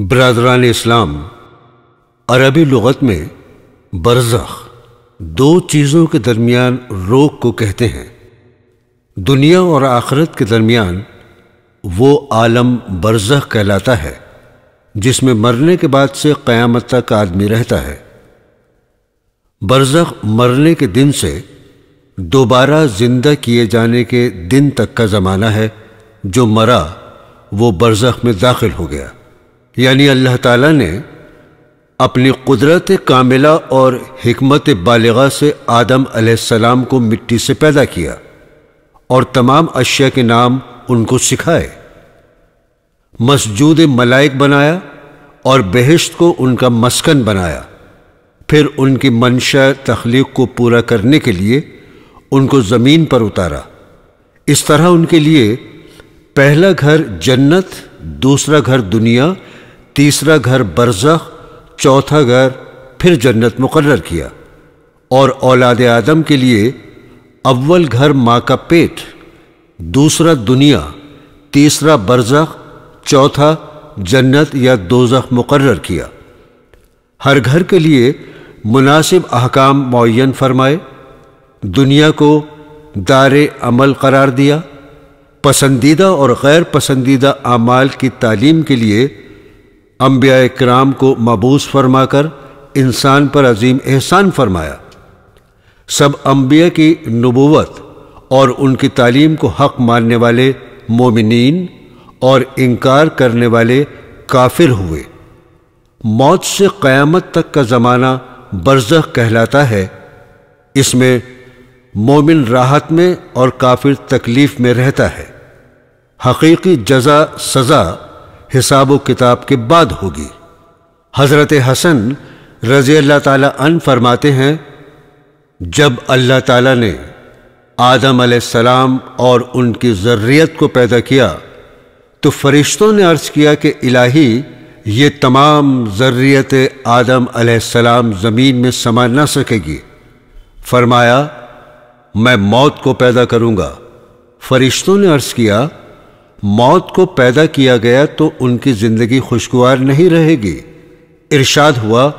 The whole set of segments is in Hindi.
बरदरान इस्लाम अरबी लगत में बरज़ख दो चीज़ों के दरमियान रोक को कहते हैं दुनिया और आखरत के दरमियान वो आलम बरज़ख कहलाता है जिसमें मरने के बाद से क़यामत तक आदमी रहता है बरज़ख मरने के दिन से दोबारा ज़िंदा किए जाने के दिन तक का ज़माना है जो मरा वो बरज़ख में दाखिल हो गया यानी अल्लाह ताला ने अपनी कुदरत कामिला और हमत बालगा से आदम सलाम को मिट्टी से पैदा किया और तमाम अशिया के नाम उनको सिखाए मस्जूद मलाइक बनाया और बहिश्त को उनका मस्कन बनाया फिर उनकी मंशा तख्लीक को पूरा करने के लिए उनको ज़मीन पर उतारा इस तरह उनके लिए पहला घर जन्नत दूसरा घर दुनिया तीसरा घर बरजख चौथा घर फिर जन्नत मुकर किया और औलाद आदम के लिए अव्वल घर माँ का पेट दूसरा दुनिया तीसरा बरजख चौथा जन्नत या दोजख मुकर किया हर घर के लिए मुनासिब अहकाम मुन फरमाए दुनिया को दार अमल करार दिया पसंदीदा और गैर पसंदीदा अमाल की तालीम के लिए अम्बिया कराम को मबूस फरमाकर इंसान पर अजीम एहसान फरमाया सब अम्बिया की नबूवत और उनकी तालीम को हक मानने वाले मोमिन और इनकार करने वाले काफिर हुए मौत से क़यामत तक का ज़माना बरजह कहलाता है इसमें मोमिन राहत में और काफिर तकलीफ़ में रहता है हकीकी जजा सज़ा हिसाब किताब के बाद होगी हज़रत हसन रज़ी अल्लाह ताला अन फरमाते हैं जब अल्लाह ताला ने आदम सलाम और उनकी ज़र्रियत को पैदा किया तो फरिश्तों ने अर्ज़ किया कि इलाही ये तमाम ज़र्रियत आदम सलाम ज़मीन में समा ना सकेगी फरमाया मैं मौत को पैदा करूँगा फरिश्तों ने अर्ज़ किया मौत को पैदा किया गया तो उनकी जिंदगी खुशगवार नहीं रहेगी इरशाद हुआ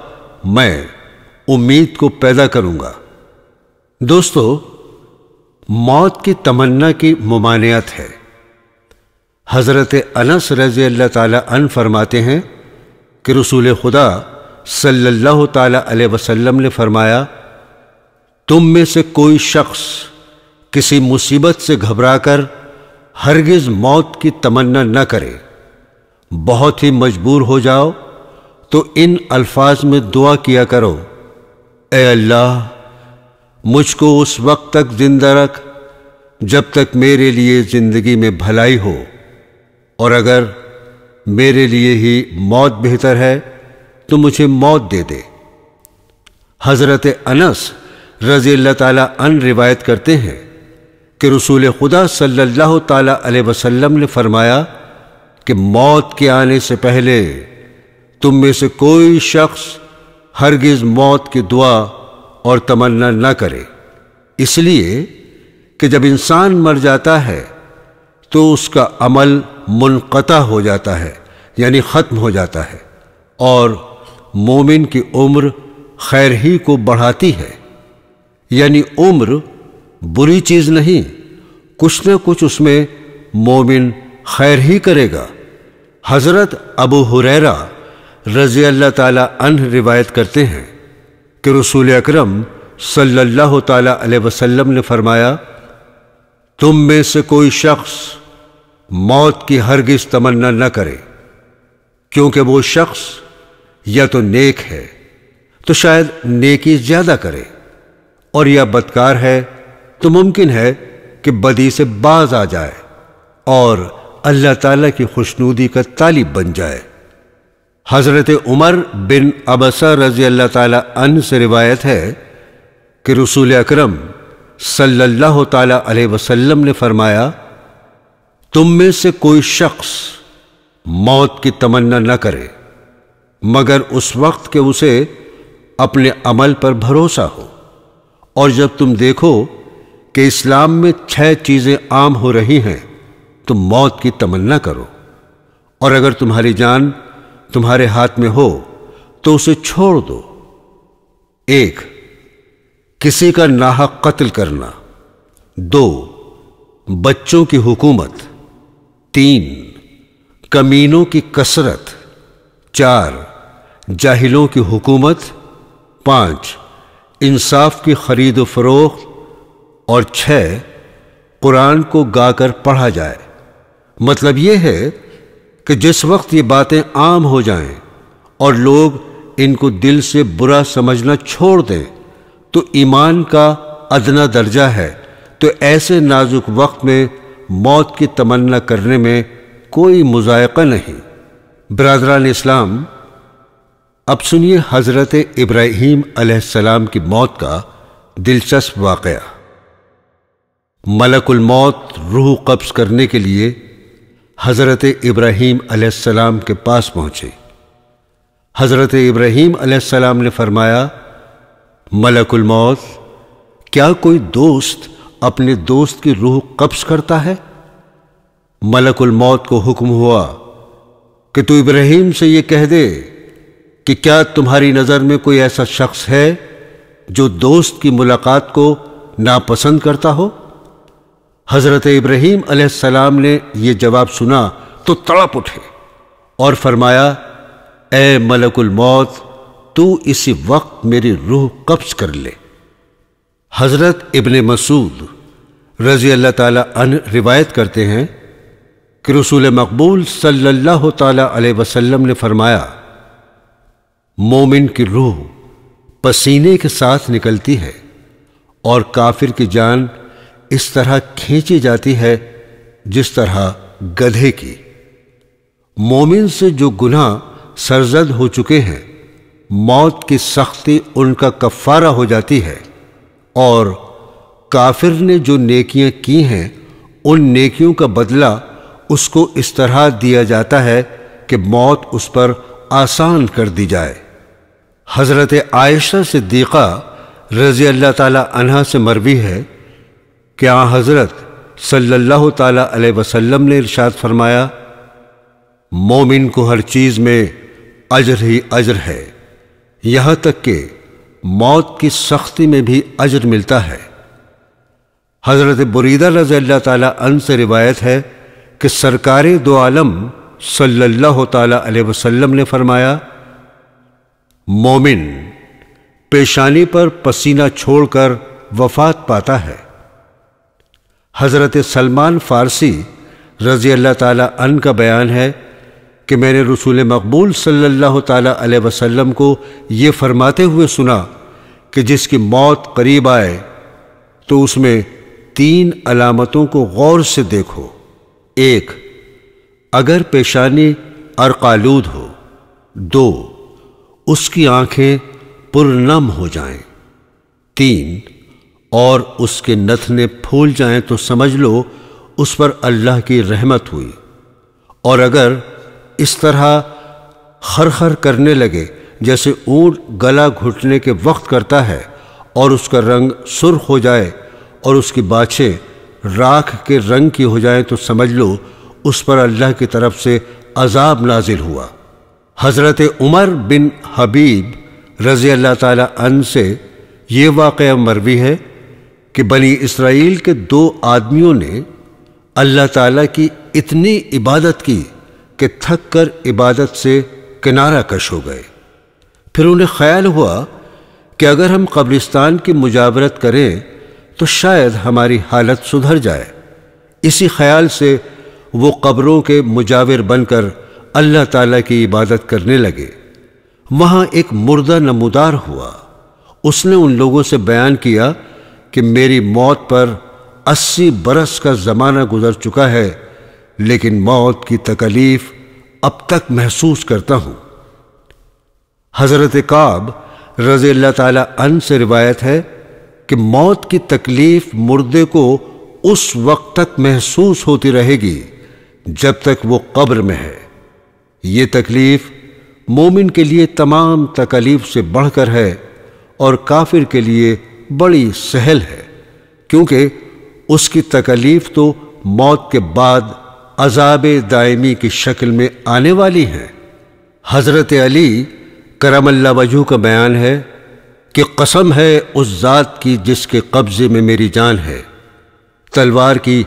मैं उम्मीद को पैदा करूंगा दोस्तों मौत की तमन्ना की ममानियत है हज़रत अनस रज अल्लाह फरमाते हैं कि रसूल खुदा सल्लल्लाहु अलैहि वसल्लम ने फरमाया तुम में से कोई शख्स किसी मुसीबत से घबराकर हरगिज मौत की तमन्ना न करे बहुत ही मजबूर हो जाओ तो इन अल्फाज में दुआ किया करो ए अल्लाह मुझको उस वक्त तक जिंदा रख जब तक मेरे लिए जिंदगी में भलाई हो और अगर मेरे लिए ही मौत बेहतर है तो मुझे मौत दे दे हज़रत अनस रजी तला अन रिवायत करते हैं कि रसूल खुदा सल्लल्लाहु ताला वसल्लम ने फरमाया कि मौत के आने से पहले तुम में से कोई शख्स हरगिज मौत की दुआ और तमन्ना न करे इसलिए कि जब इंसान मर जाता है तो उसका अमल मुनक़ता हो जाता है यानी ख़त्म हो जाता है और मोमिन की उम्र खैर ही को बढ़ाती है यानी उम्र बुरी चीज नहीं कुछ न कुछ उसमें मोमिन खैर ही करेगा हजरत अबू हुरैरा रजी अल्लाह ताला अन्ह रिवायत करते हैं कि रसूल अकरम सल्लल्लाहु ताला अलैहि वसल्लम ने फरमाया तुम में से कोई शख्स मौत की हरगिज तमन्ना न करे क्योंकि वो शख्स या तो नेक है तो शायद नेकी ज्यादा करे और या बदकार है तो मुमकिन है कि बदी से बाज आ जाए और अल्लाह ताला की खुशनूदी का तालिब बन जाए हज़रत उमर बिन अबसर रजी अल्लाह ताला अन से रिवायत है कि रसूल अकरम सल्लल्लाहु ताला अलैहि वसल्लम ने फरमाया तुम में से कोई शख्स मौत की तमन्ना न करे मगर उस वक्त के उसे अपने अमल पर भरोसा हो और जब तुम देखो कि इस्लाम में छह चीजें आम हो रही हैं तो मौत की तमन्ना करो और अगर तुम्हारी जान तुम्हारे हाथ में हो तो उसे छोड़ दो एक किसी का नाहक कत्ल करना दो बच्चों की हुकूमत तीन कमीनों की कसरत चार जाहिलों की हुकूमत पांच इंसाफ की खरीद फरोख्त और छः कुरान को गाकर पढ़ा जाए मतलब ये है कि जिस वक्त ये बातें आम हो जाएं और लोग इनको दिल से बुरा समझना छोड़ दें तो ईमान का अदना दर्जा है तो ऐसे नाजुक वक्त में मौत की तमन्ना करने में कोई मुजायका नहीं बरदरान इस्लाम अब सुनिए हज़रत इब्राहीम सलाम की मौत का दिलचस्प वाकया मलकुल मौत रूह कब्ज करने के लिए हज़रत इब्राहीम अलैहिस्सलाम के पास पहुँचे हज़रत इब्राहीम अलैहिस्सलाम ने फरमाया मलकुल मौत क्या कोई दोस्त अपने दोस्त की रूह कब्ज करता है मलकुल मौत को हुक्म हुआ कि तू इब्राहीम से ये कह दे कि क्या तुम्हारी नज़र में कोई ऐसा शख्स है जो दोस्त की मुलाकात को नापसंद करता हो हज़रत इब्राहिम अलैहिस्सलाम ने यह जवाब सुना तो तड़प उठे और फरमाया ए मलकुल मौत तू इसी वक्त मेरी रूह कब्ज कर ले हज़रत इबन मसूद रज़ी अल्लाह ताला अन रिवायत करते हैं कि रसूल मकबूल सल्लल्लाहु ताला अलैहि वसल्लम ने फरमाया मोमिन की रूह पसीने के साथ निकलती है और काफिर की जान इस तरह खींची जाती है जिस तरह गधे की मोमिन से जो गुना सरजद हो चुके हैं मौत की सख्ती उनका कफारा हो जाती है और काफिर ने जो नेकियां की हैं उन नेकियों का बदला उसको इस तरह दिया जाता है कि मौत उस पर आसान कर दी जाए हज़रत आयशा से दीका रज़ी अल्लाह ताला अन्हा से मरवी है क्या हज़रत सल्लल्लाहु ताला अलैहि वसल्लम ने इरशाद फरमाया मोमिन को हर चीज़ में अजर ही अजर है यहाँ तक कि मौत की सख्ती में भी अजर मिलता है हज़रत बुरीदा रज़ी तन से रिवायत है कि सरकार दो आलम सल्लल्लाहु ताला अलैहि वसल्लम ने फरमाया मोमिन पेशानी पर पसीना छोड़कर वफात पाता है हज़रत सलमान फ़ारसी रज़ी अल्लाह अन का बयान है कि मैंने रसूल मकबूल सल्लल्लाहु अलैहि वसल्लम को ये फरमाते हुए सुना कि जिसकी मौत करीब आए तो उसमें तीन अलामतों को गौर से देखो एक अगर पेशानी अरकालूद हो दो उसकी आंखें पुरनम हो जाएं, तीन और उसके नथने फूल जाएं तो समझ लो उस पर अल्लाह की रहमत हुई और अगर इस तरह खर खर करने लगे जैसे ऊँट गला घुटने के वक्त करता है और उसका रंग सुर्ख हो जाए और उसकी बाछें राख के रंग की हो जाए तो समझ लो उस पर अल्लाह की तरफ से अजाब नाजिल हुआ हज़रत उमर बिन हबीब रज़ी अल्लाह ताला से ये वाक़ मरवी है कि बनी इसराइल के दो आदमियों ने अल्लाह ताला की इतनी इबादत की कि थक कर इबादत से किनारा कश हो गए फिर उन्हें ख्याल हुआ कि अगर हम कब्रिस्तान की मुजावरत करें तो शायद हमारी हालत सुधर जाए इसी ख्याल से वो कब्रों के मुजाविर बनकर अल्लाह ताला की इबादत करने लगे वहाँ एक मुर्दा नमदार हुआ उसने उन लोगों से बयान किया कि मेरी मौत पर अस्सी बरस का ज़माना गुजर चुका है लेकिन मौत की तकलीफ अब तक महसूस करता हूँ हज़रत काब रज़ी अन से रिवायत है कि मौत की तकलीफ मुर्दे को उस वक्त तक महसूस होती रहेगी जब तक वो कब्र में है ये तकलीफ मोमिन के लिए तमाम तकलीफ से बढ़कर है और काफिर के लिए बड़ी सहल है क्योंकि उसकी तकलीफ तो मौत के बाद अजाब दायमी की शक्ल में आने वाली है हज़रत अली करमल्ला वजू का बयान है कि कसम है उस ज़ात की जिसके कब्ज़े में मेरी जान है तलवार की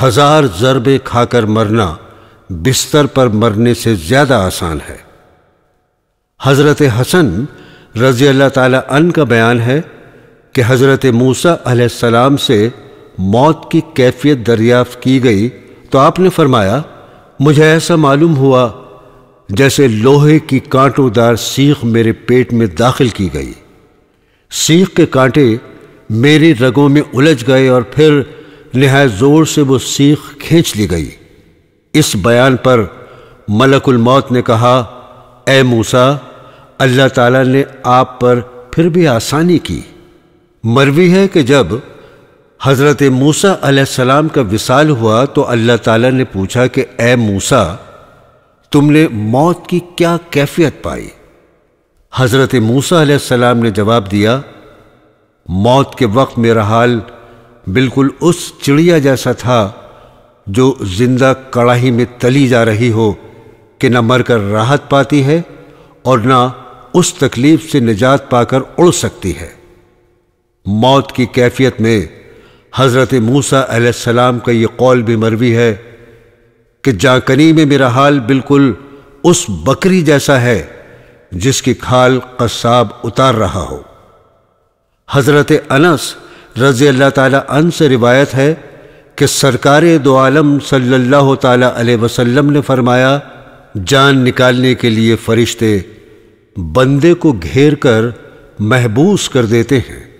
हज़ार ज़रबे खाकर मरना बिस्तर पर मरने से ज़्यादा आसान है हज़रत हसन रज़ी अल्लाह ताला का बयान है कि हज़रत मूसा सलाम से मौत की कैफियत दरियाफ़ की गई तो आपने फरमाया मुझे ऐसा मालूम हुआ जैसे लोहे की कांटोदार सीख मेरे पेट में दाखिल की गई सीख के कांटे मेरे रगों में उलझ गए और फिर नहाय ज़ोर से वो सीख खींच ली गई इस बयान पर मलकुल मौत ने कहा ए मूसा अल्लाह ताला ने आप पर फिर भी आसानी की मरवी है कि जब हज़रत मूसा सलाम का विसाल हुआ तो अल्लाह ताला ने पूछा कि ए मूसा तुमने मौत की क्या कैफियत पाई हज़रत मूसा सलाम ने जवाब दिया मौत के वक्त मेरा हाल बिल्कुल उस चिड़िया जैसा था जो जिंदा कड़ाही में तली जा रही हो कि न मरकर राहत पाती है और ना उस तकलीफ से निजात पाकर उड़ सकती है मौत की कैफियत में हज़रत मूसा सलाम का ये कौल भी मरवी है कि जाकनी में मेरा हाल बिल्कुल उस बकरी जैसा है जिसकी खाल कसाब उतार रहा हो हज़रत अनस रज़ी अल्लाह तन से रिवायत है कि सरकार दो आलम सल्लल्लाहु अलैहि वसल्लम ने फरमाया जान निकालने के लिए फरिश्ते बंदे को घेर कर महबूस कर देते हैं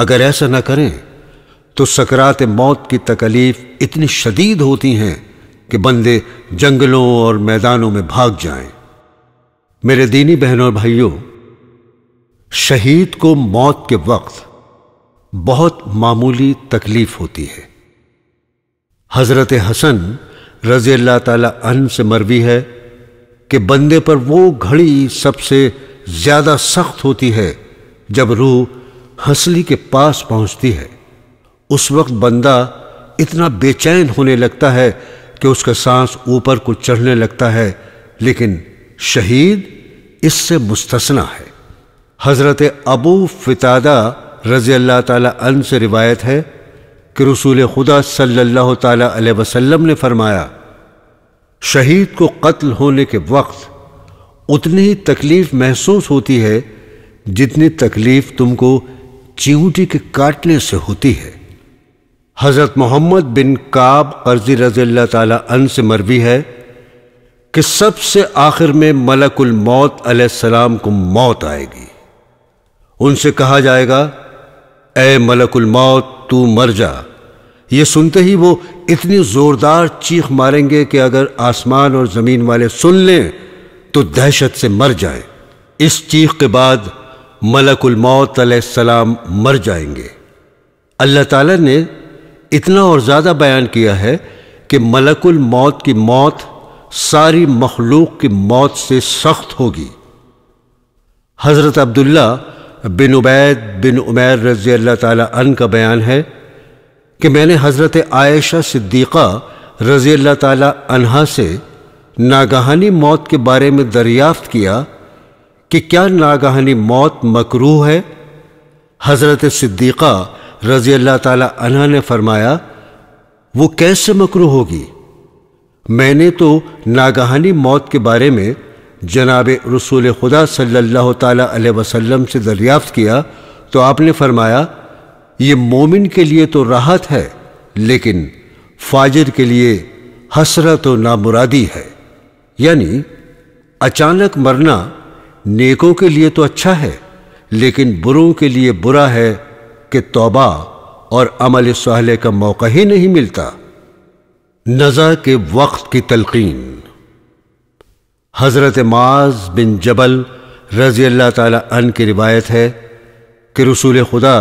अगर ऐसा न करें तो सकरात मौत की तकलीफ इतनी शदीद होती हैं कि बंदे जंगलों और मैदानों में भाग जाएं। मेरे दीनी बहनों और भाइयों शहीद को मौत के वक्त बहुत मामूली तकलीफ होती है हजरत हसन रजी अल्लाह तन से मरवी है कि बंदे पर वो घड़ी सबसे ज्यादा सख्त होती है जब रूह हंसली के पास पहुंचती है उस वक्त बंदा इतना बेचैन होने लगता है कि उसका सांस ऊपर को चढ़ने लगता है लेकिन शहीद इससे मुस्तना है हज़रत अबू फितादा रज़ी अल्लाह तन से रिवायत है कि रसूल खुदा सल्लल्लाहु अलैहि वसल्लम ने फरमाया शहीद को कत्ल होने के वक्त उतनी ही तकलीफ़ महसूस होती है जितनी तकलीफ़ तुमको चिंटी के काटने से होती है हज़रत मोहम्मद बिन काब अर्जी रजील्ला तन से मरवी है कि सबसे आखिर में मलकुल मौत अलैहिस्सलाम को मौत आएगी उनसे कहा जाएगा ए मलकुल मौत तू मर जा ये सुनते ही वो इतनी ज़ोरदार चीख मारेंगे कि अगर आसमान और ज़मीन वाले सुन लें तो दहशत से मर जाए इस चीख के बाद मलकुल मौत सलाम मर जाएंगे अल्लाह ताला ने इतना और ज़्यादा बयान किया है कि मलकुल मौत की मौत सारी मखलूक की मौत से सख्त होगी हज़रत अब्दुल्ला बिन उबैद बिन उमैर रजी अल्लाह तन का बयान है कि मैंने हज़रत आयशा सिद्दीक़ा रजी अल्लाह तहा से नागहानी मौत के बारे में दरियाफ़्त किया कि क्या नागहानी मौत मकरू है हजरत सिद्दीक़ा रजी अल्लाह तला ने फरमाया वो कैसे मकरू होगी मैंने तो नागहानी मौत के बारे में जनाब रसूल खुदा सल्लल्लाहु अलैहि वसल्लम से दरियाफ्त किया तो आपने फरमाया ये मोमिन के लिए तो राहत है लेकिन फाजिर के लिए हसरत तो नामुरादी है यानी अचानक मरना नेकों के लिए तो अच्छा है लेकिन बुरों के लिए बुरा है कि तौबा और अमल सहले का मौका ही नहीं मिलता नज़ा के वक्त की तलकीन हज़रत माज बिन जबल रज़ी अल्लाह तन की रिवायत है कि रसूल खुदा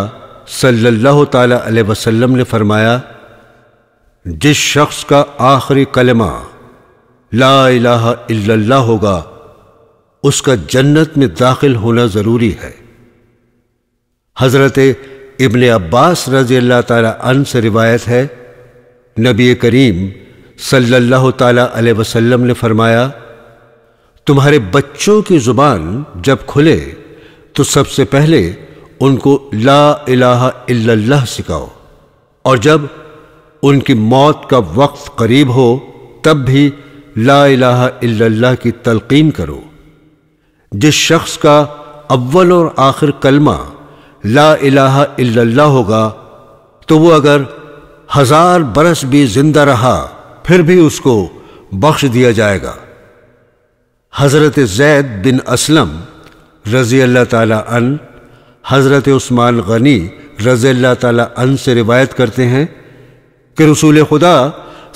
सल्लल्लाहु सल्ला वसल्लम ने फरमाया जिस शख्स का आखिरी कलमा ला इलाहा इल्लल्लाह होगा उसका जन्नत में दाखिल होना ज़रूरी है हज़रत इबन अब्बास रजी अल्लाह से रिवायत है नबी करीम सल्लल्लाहु अलैहि वसल्लम ने फरमाया तुम्हारे बच्चों की ज़ुबान जब खुले तो सबसे पहले उनको ला इलाहा सिखाओ और जब उनकी मौत का वक्त करीब हो तब भी ला इलाहा की तलकीन करो जिस शख्स का अव्वल और आखिर कलमा ला इलाहा इल्लल्लाह होगा तो वो अगर हजार बरस भी जिंदा रहा फिर भी उसको बख्श दिया जाएगा हज़रत जैद बिन असलम रज़ी अल्लाह तन हज़रत उस्मान गनी रज़ी अल्लाह तन से रिवायत करते हैं कि रसूल खुदा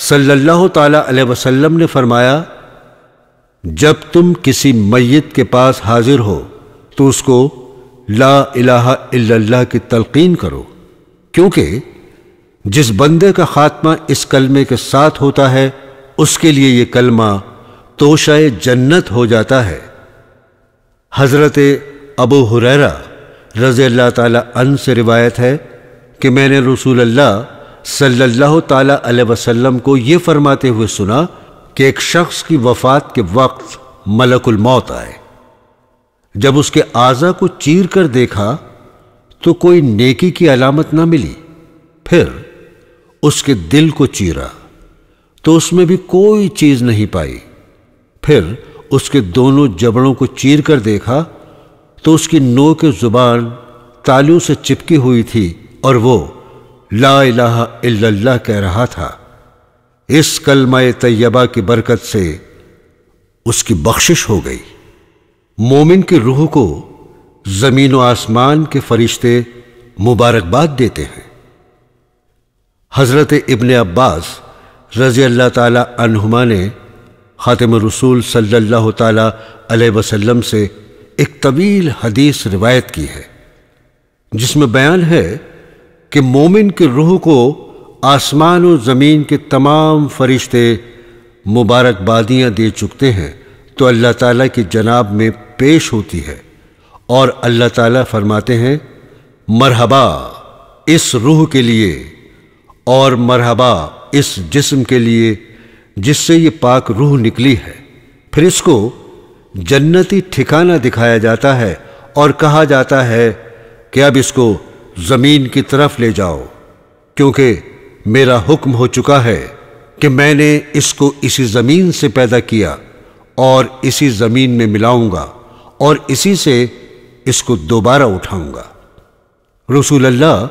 सल्लल्लाहु अलैहि वसल्लम ने फरमाया जब तुम किसी मैत के पास हाजिर हो तो उसको ला अला की तलकीन करो क्योंकि जिस बंदे का खात्मा इस कलमे के साथ होता है उसके लिए ये कलमा तोशाए जन्नत हो जाता है हज़रत अबू हुररा रज़ी अल्लाह अन से रिवायत है कि मैंने रसूल अल्लाह सल्लल्लाहु ताला अलैहि वसल्लम को ये फरमाते हुए सुना कि एक शख्स की वफात के वक्त मलकुल मौत आए जब उसके आज़ा को चीर कर देखा तो कोई नेकी की अलामत ना मिली फिर उसके दिल को चीरा तो उसमें भी कोई चीज़ नहीं पाई फिर उसके दोनों जबड़ों को चीर कर देखा तो उसकी नो के ज़ुबान तालियों से चिपकी हुई थी और वो ला इलाहा इल्लल्लाह कह रहा था इस कलमय तैयबा की बरकत से उसकी बख्शिश हो गई मोमिन की रूह को जमीन व आसमान के फरिश्ते मुबारकबाद देते हैं हज़रत इबन अब्बास रज़ी अल्लाह तुमा ने खातिम रसूल सल्लल्लाहु अलैहि वसल्लम से एक तवील हदीस रिवायत की है जिसमें बयान है कि मोमिन की रूह को आसमान और ज़मीन के तमाम फरिश्ते मुबारकबादियाँ दे चुकते हैं तो अल्लाह ताला की जनाब में पेश होती है और अल्लाह ताला फरमाते हैं मरहबा इस रूह के लिए और मरहबा इस जिस्म के लिए जिससे ये पाक रूह निकली है फिर इसको जन्नती ठिकाना दिखाया जाता है और कहा जाता है कि अब इसको ज़मीन की तरफ ले जाओ क्योंकि मेरा हुक्म हो चुका है कि मैंने इसको इसी ज़मीन से पैदा किया और इसी ज़मीन में मिलाऊंगा और इसी से इसको दोबारा उठाऊंगा रसूल अल्लाह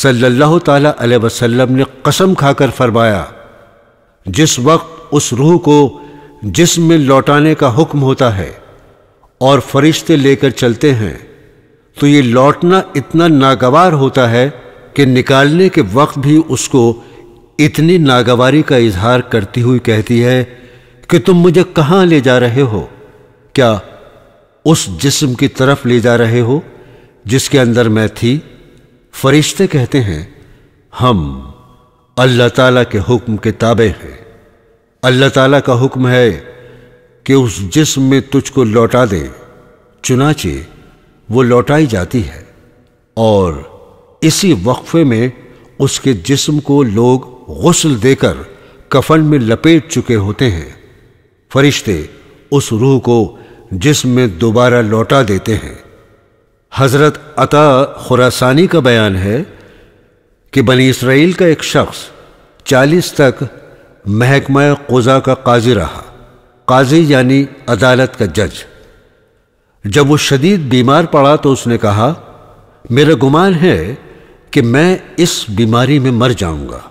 सल्लल्लाहु अलैहि वसल्लम ने कसम खाकर फरमाया जिस वक्त उस रूह को जिसम में लौटाने का हुक्म होता है और फरिश्ते लेकर चलते हैं तो ये लौटना इतना नागवार होता है कि निकालने के वक्त भी उसको इतनी नागवारी का इजहार करती हुई कहती है कि तुम मुझे कहाँ ले जा रहे हो क्या उस जिस्म की तरफ ले जा रहे हो जिसके अंदर मैं थी फरिश्ते कहते हैं हम अल्लाह ताला के हुक्म के ताबे हैं अल्लाह ताला का हुक्म है कि उस जिस्म में तुझको लौटा दें चुनाचे वो लौटाई जाती है और इसी वक्फे में उसके जिस्म को लोग गसल देकर कफन में लपेट चुके होते हैं फरिश्ते उस रूह को जिस्म में दोबारा लौटा देते हैं हज़रत अता खुरासानी का बयान है कि बनी इसराइल का एक शख्स चालीस तक महकमा कोज़ा का काजी रहा काजी यानी अदालत का जज जब वो शदीद बीमार पड़ा तो उसने कहा मेरा गुमान है कि मैं इस बीमारी में मर जाऊंगा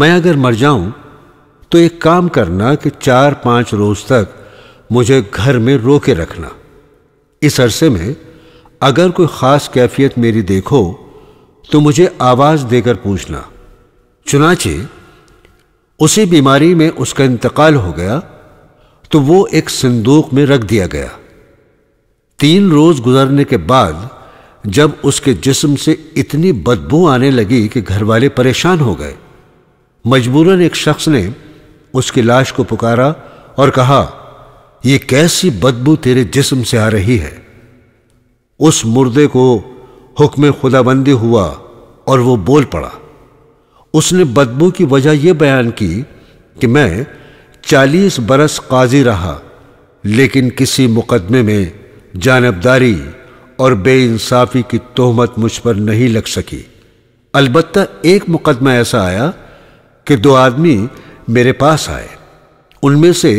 मैं अगर मर जाऊं तो एक काम करना कि चार पांच रोज तक मुझे घर में रोके रखना इस अरसे में अगर कोई ख़ास कैफियत मेरी देखो तो मुझे आवाज़ देकर पूछना चुनाचे उसी बीमारी में उसका इंतकाल हो गया तो वो एक संदूक में रख दिया गया तीन रोज़ गुजरने के बाद जब उसके जिस्म से इतनी बदबू आने लगी कि घरवाले परेशान हो गए मजबूरन एक शख्स ने उसकी लाश को पुकारा और कहा यह कैसी बदबू तेरे जिस्म से आ रही है उस मुर्दे को हुक्म खुदाबंदी हुआ और वो बोल पड़ा उसने बदबू की वजह यह बयान की कि मैं चालीस बरस काजी रहा लेकिन किसी मुकदमे में जानबदारी और बेइंसाफ़ी की तोहमत मुझ पर नहीं लग सकी अलबत् एक मुकदमा ऐसा आया कि दो आदमी मेरे पास आए उनमें से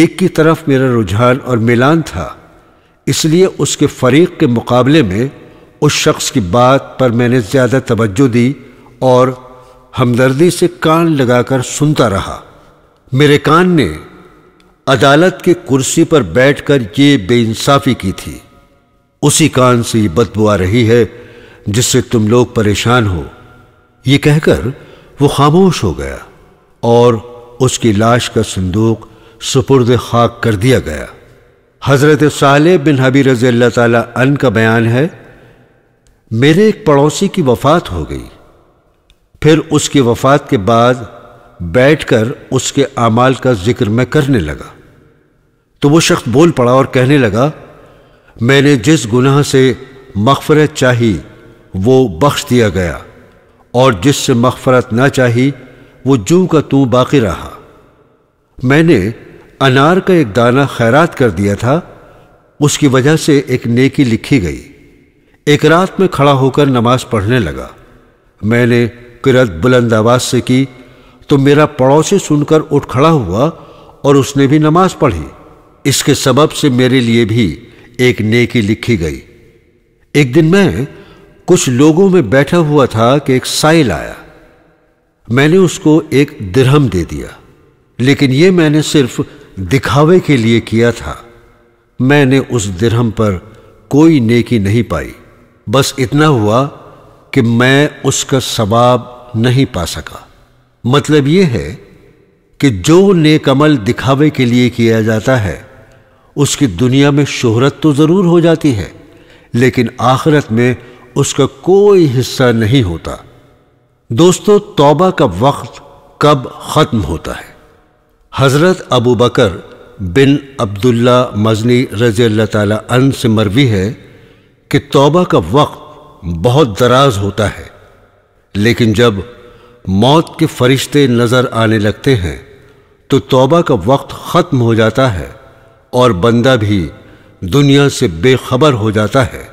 एक की तरफ मेरा रुझान और मिलान था इसलिए उसके फरीक के मुकाबले में उस शख्स की बात पर मैंने ज़्यादा तवज्जो दी और हमदर्दी से कान लगाकर सुनता रहा मेरे कान ने अदालत की कुर्सी पर बैठकर ये बेइंसाफ़ी की थी उसी कान से ये बदबू आ रही है जिससे तुम लोग परेशान हो ये कहकर वो खामोश हो गया और उसकी लाश का संदूक सुपुर्द खाक कर दिया गया हज़रत साल बिन हबी रज़ी अल्लाह तन का बयान है मेरे एक पड़ोसी की वफ़ात हो गई फिर उसकी वफ़ात के बाद बैठकर उसके अमाल का जिक्र मैं करने लगा तो वो शख्स बोल पड़ा और कहने लगा मैंने जिस गुनाह से मफफरत चाही वो बख्श दिया गया और जिससे मफफरत ना चाही वो जू का तू बाकी रहा मैंने अनार का एक दाना खैरात कर दिया था उसकी वजह से एक नेकी लिखी गई एक रात में खड़ा होकर नमाज पढ़ने लगा मैंने किरत बुलंद आवाज से की तो मेरा पड़ोसी सुनकर उठ खड़ा हुआ और उसने भी नमाज पढ़ी इसके सबब से मेरे लिए भी एक नेकी लिखी गई एक दिन मैं कुछ लोगों में बैठा हुआ था कि एक साइल आया मैंने उसको एक दिरहम दे दिया लेकिन यह मैंने सिर्फ दिखावे के लिए किया था मैंने उस दिरहम पर कोई नेकी नहीं पाई बस इतना हुआ कि मैं उसका सवाब नहीं पा सका मतलब यह है कि जो नेकमल दिखावे के लिए किया जाता है उसकी दुनिया में शोहरत तो ज़रूर हो जाती है लेकिन आखिरत में उसका कोई हिस्सा नहीं होता दोस्तों तौबा का वक्त कब ख़त्म होता है हज़रत अबू बकर बिन अब्दुल्ला मजनी रज़ी अल्लाह तन से मरवी है कि तौबा का वक्त बहुत दराज होता है लेकिन जब मौत के फरिश्ते नज़र आने लगते हैं तो तौबा का वक्त ख़त्म हो जाता है और बंदा भी दुनिया से बेखबर हो जाता है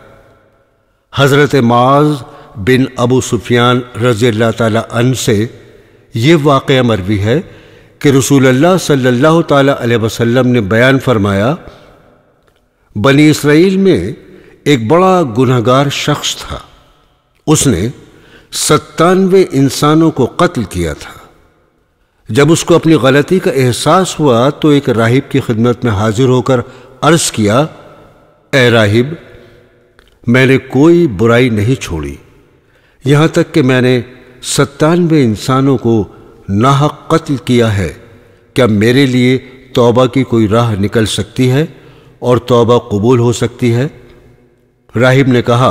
हज़रत माज बिन अबू सुफियान रजील तन से ये वाक़ मरवी है कि रसूल अल्लाह सल्लल्लाहु वसल्लम ने बयान फरमाया बनी इसराइल में एक बड़ा गुनहगार शख्स था उसने सत्तानवे इंसानों को कत्ल किया था जब उसको अपनी गलती का एहसास हुआ तो एक राहिब की खिदमत में हाजिर होकर अर्ज किया ए राहिब मैंने कोई बुराई नहीं छोड़ी यहाँ तक कि मैंने सत्तानवे इंसानों को नाह कत्ल किया है क्या मेरे लिए तौबा की कोई राह निकल सकती है और तौबा कबूल हो सकती है राहिब ने कहा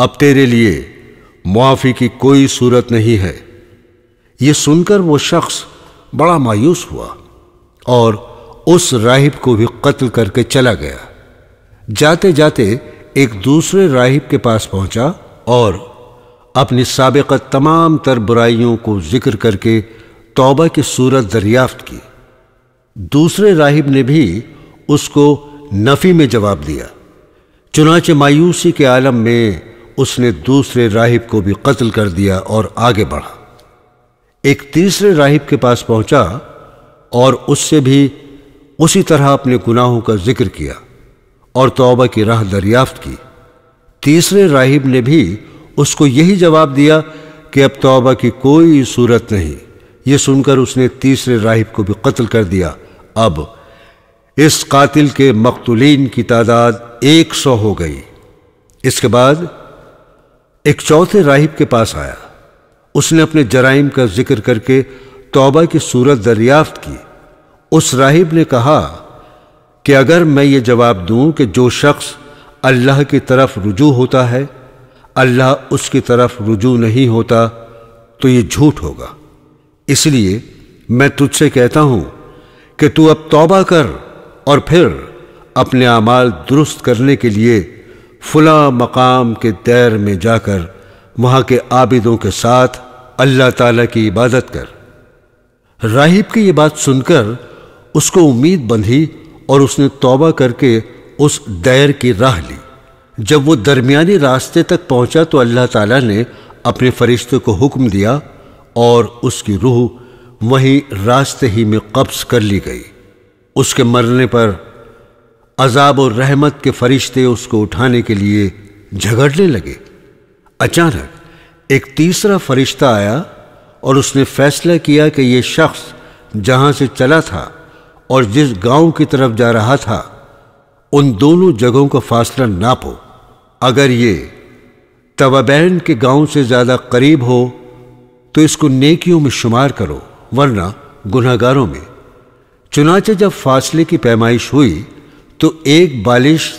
अब तेरे लिए मुआफ़ी की कोई सूरत नहीं है ये सुनकर वो शख्स बड़ा मायूस हुआ और उस राहिब को भी कत्ल करके चला गया जाते जाते एक दूसरे राहिब के पास पहुंचा और अपनी सबकत तमाम तर बुराइयों को जिक्र करके तौबा की सूरत दरियाफ्त की दूसरे राहिब ने भी उसको नफ़ी में जवाब दिया चुनाचे मायूसी के आलम में उसने दूसरे राहिब को भी कत्ल कर दिया और आगे बढ़ा एक तीसरे राहिब के पास पहुंचा और उससे भी उसी तरह अपने गुनाहों का जिक्र किया और तौबा की राह दरियाफ्त की तीसरे राहिब ने भी उसको यही जवाब दिया कि अब तौबा की कोई सूरत नहीं ये सुनकर उसने तीसरे राहिब को भी कत्ल कर दिया अब इस कातिल के मकतुलीन की तादाद एक सौ हो गई इसके बाद एक चौथे राहिब के पास आया उसने अपने जराइम का जिक्र करके तौबा की सूरत दरियाफ्त की उस राहिब ने कहा कि अगर मैं ये जवाब दूं कि जो शख्स अल्लाह की तरफ रुजू होता है अल्लाह उसकी तरफ रुजू नहीं होता तो ये झूठ होगा इसलिए मैं तुझसे कहता हूं कि तू अब तौबा कर और फिर अपने अमाल दुरुस्त करने के लिए फुला मकाम के तैर में जाकर वहाँ के आबिदों के साथ अल्लाह ताला की इबादत कर राहिब की ये बात सुनकर उसको उम्मीद बंधी और उसने तौबा करके उस दैर की राह ली जब वो दरमियानी रास्ते तक पहुंचा तो अल्लाह ताला ने अपने फरिश्ते को हुक्म दिया और उसकी रूह वहीं रास्ते ही में कब्ज कर ली गई उसके मरने पर अजाब और रहमत के फरिश्ते उसको उठाने के लिए झगड़ने लगे अचानक एक तीसरा फरिश्ता आया और उसने फैसला किया कि यह शख्स जहां से चला था और जिस गांव की तरफ जा रहा था उन दोनों जगहों का फासला नापो अगर ये तवाबैन के गांव से ज़्यादा करीब हो तो इसको नेकियों में शुमार करो वरना गुनागारों में चुनाचे जब फासले की पैमाइश हुई तो एक बालिश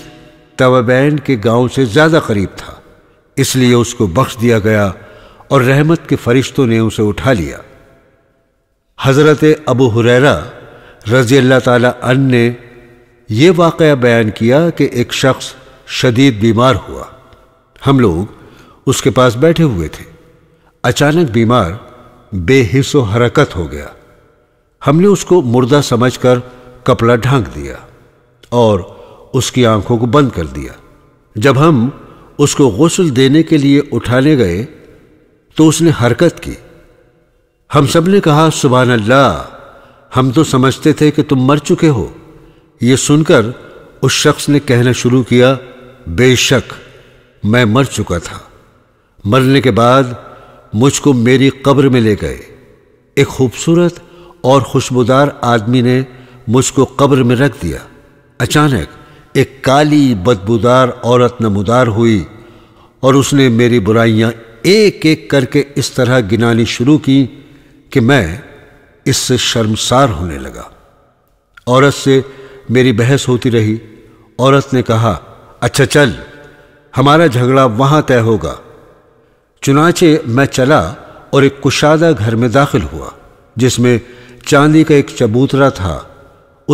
तवाबैन के गांव से ज़्यादा करीब था इसलिए उसको बख्श दिया गया और रहमत के फरिश्तों ने उसे उठा लिया हज़रत अबू हुरैरा रजी अल्लाह अन ने यह वाक़ बयान किया कि एक शख्स शदीद बीमार हुआ हम लोग उसके पास बैठे हुए थे अचानक बीमार बेहिस हरकत हो गया हमने उसको मुर्दा समझकर कपड़ा ढांक दिया और उसकी आंखों को बंद कर दिया जब हम उसको गसल देने के लिए उठाने गए तो उसने हरकत की हम सब ने कहा सुबह अल्लाह हम तो समझते थे कि तुम मर चुके हो यह सुनकर उस शख्स ने कहना शुरू किया बेशक मैं मर चुका था मरने के बाद मुझको मेरी कब्र में ले गए एक खूबसूरत और खुशबूदार आदमी ने मुझको कब्र में रख दिया अचानक एक काली बदबूदार औरत नमदार हुई और उसने मेरी बुराइयां एक एक करके इस तरह गिनानी शुरू की कि मैं इससे शर्मसार होने लगा औरत से मेरी बहस होती रही औरत ने कहा अच्छा चल हमारा झगड़ा वहाँ तय होगा चुनाचे मैं चला और एक कुशादा घर में दाखिल हुआ जिसमें चांदी का एक चबूतरा था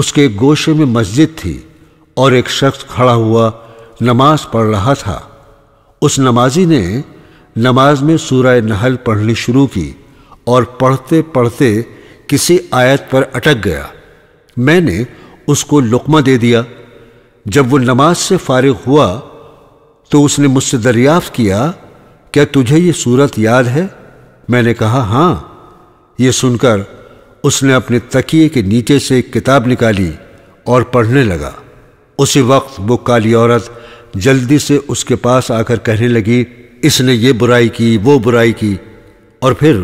उसके गोशे में मस्जिद थी और एक शख्स खड़ा हुआ नमाज पढ़ रहा था उस नमाजी ने नमाज में सूरह नहल पढ़नी शुरू की और पढ़ते पढ़ते किसी आयत पर अटक गया मैंने उसको लुकमा दे दिया जब वो नमाज से फारिग हुआ तो उसने मुझसे दरियाफ्त किया क्या तुझे ये सूरत याद है मैंने कहा हाँ ये सुनकर उसने अपने तकिए के नीचे से एक किताब निकाली और पढ़ने लगा उसी वक्त वो काली औरत जल्दी से उसके पास आकर कहने लगी इसने ये बुराई की वो बुराई की और फिर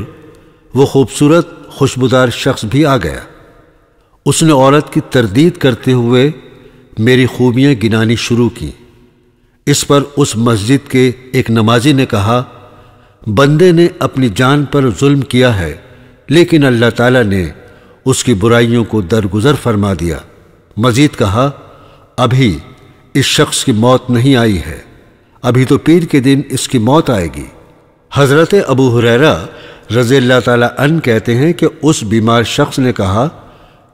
वो खूबसूरत खुशबूदार शख्स भी आ गया उसने औरत की तरदीद करते हुए मेरी खूबियाँ गिनानी शुरू की इस पर उस मस्जिद के एक नमाजी ने कहा बंदे ने अपनी जान पर जुल्म किया है लेकिन अल्लाह ताला ने उसकी बुराइयों को दरगुजर फरमा दिया मजीद कहा अभी इस शख्स की मौत नहीं आई है अभी तो पीर के दिन इसकी मौत आएगी हज़रत अबू हुररा तला अन कहते हैं कि उस बीमार शख्स ने कहा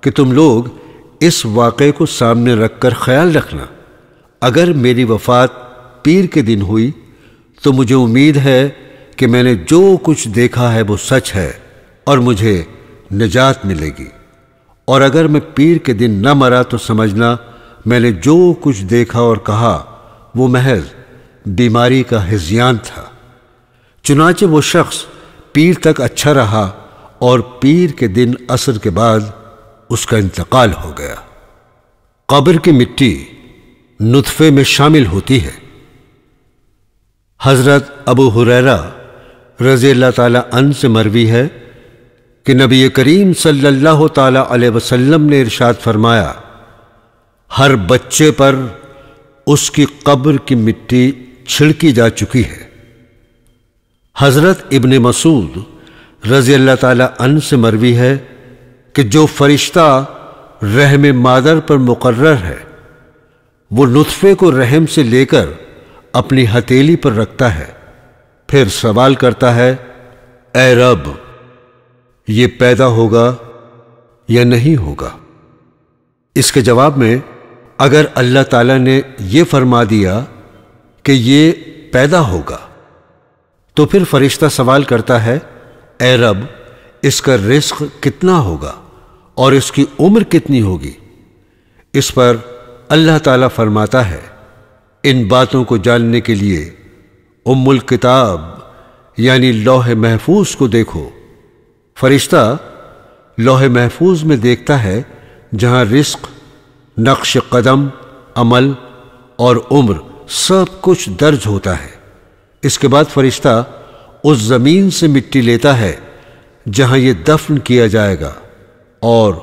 कि तुम लोग इस वाक़े को सामने रखकर ख्याल रखना अगर मेरी वफ़ात पीर के दिन हुई तो मुझे उम्मीद है कि मैंने जो कुछ देखा है वो सच है और मुझे निजात मिलेगी और अगर मैं पीर के दिन न मरा तो समझना मैंने जो कुछ देखा और कहा वो महज बीमारी का हिजियान था चुनाचे वो शख्स पीर तक अच्छा रहा और पीर के दिन असर के बाद उसका इंतकाल हो गया कब्र की मिट्टी नुतफे में शामिल होती है हज़रत अबू हुरैरा रज़ी तन से मरवी है कि नबी करीम सल्लल्लाहु अलैहि वसल्लम ने इरशाद फरमाया हर बच्चे पर उसकी कब्र की मिट्टी छिड़की जा चुकी है हजरत इब्ने मसूद रजी अल्लाह अन से मरवी है कि जो फरिश्ता रहम मादर पर मुकर्र है वो नुतफ़े को रहम से लेकर अपनी हथेली पर रखता है फिर सवाल करता है ए रब ये पैदा होगा या नहीं होगा इसके जवाब में अगर अल्लाह ताला ने यह फरमा दिया कि ये पैदा होगा तो फिर फरिश्ता सवाल करता है ए रब इसका रिस्क कितना होगा और इसकी उम्र कितनी होगी इस पर अल्लाह ताला फरमाता है इन बातों को जानने के लिए उम्मुल किताब यानी लौह महफूज को देखो फरिश्ता लौह महफूज में देखता है जहां रिस्क नक्श कदम अमल और उम्र सब कुछ दर्ज होता है इसके बाद फरिश्ता उस ज़मीन से मिट्टी लेता है जहाँ ये दफन किया जाएगा और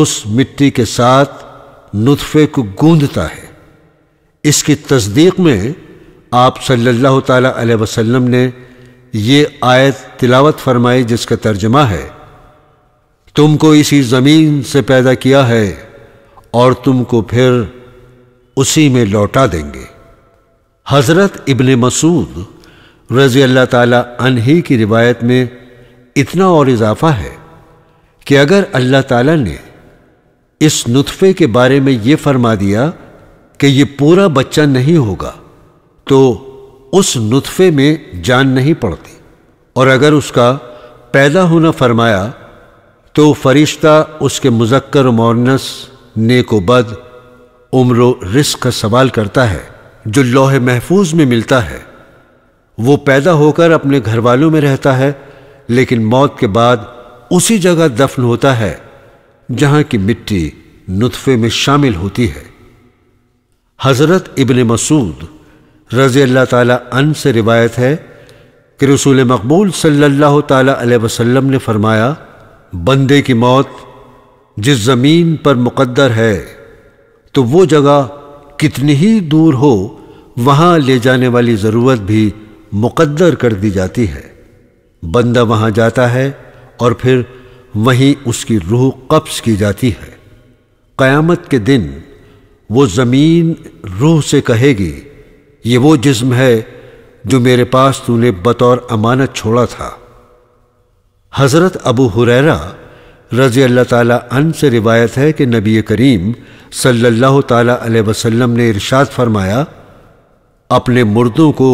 उस मिट्टी के साथ नुतफ़े को गूंदता है इसकी तस्दीक में आप सल्लल्लाहु अलैहि वसल्लम ने ये आयत तिलावत फरमाई जिसका तर्जमा है तुमको इसी ज़मीन से पैदा किया है और तुमको फिर उसी में लौटा देंगे हज़रत इबन मसूद रज़ी अल्लाह ताला अनही की रिवायत में इतना और इजाफ़ा है कि अगर अल्लाह ताला ने इस नुतफ़े के बारे में ये फरमा दिया कि ये पूरा बच्चा नहीं होगा तो उस नुतफ़े में जान नहीं पड़ती और अगर उसका पैदा होना फरमाया तो फरिश्ता उसके मुजक्कर मोनस नेको बद उम्र रिस्क का सवाल करता है जो लोहे महफूज में मिलता है वो पैदा होकर अपने घर वालों में रहता है लेकिन मौत के बाद उसी जगह दफन होता है जहां की मिट्टी नुतफे में शामिल होती है हजरत इबन मसूद रजी अल्लाह अन से रिवायत है कि रसूल मकबूल सल्लल्लाहु अलैहि वसल्लम ने फरमाया बंदे की मौत जिस ज़मीन पर मुकद्दर है तो वो जगह कितनी ही दूर हो वहाँ ले जाने वाली ज़रूरत भी मुकद्दर कर दी जाती है बंदा वहाँ जाता है और फिर वहीं उसकी रूह कब्ज़ की जाती है क़यामत के दिन वो ज़मीन रूह से कहेगी ये वो जिस्म है जो मेरे पास तूने बतौर अमानत छोड़ा था हज़रत अबू हुरैरा रज़ी अल्लाह अन से रिवायत है कि नबी करीम सल्लल्लाहु अलैहि वसल्लम ने इरशाद फरमाया अपने मुर्दों को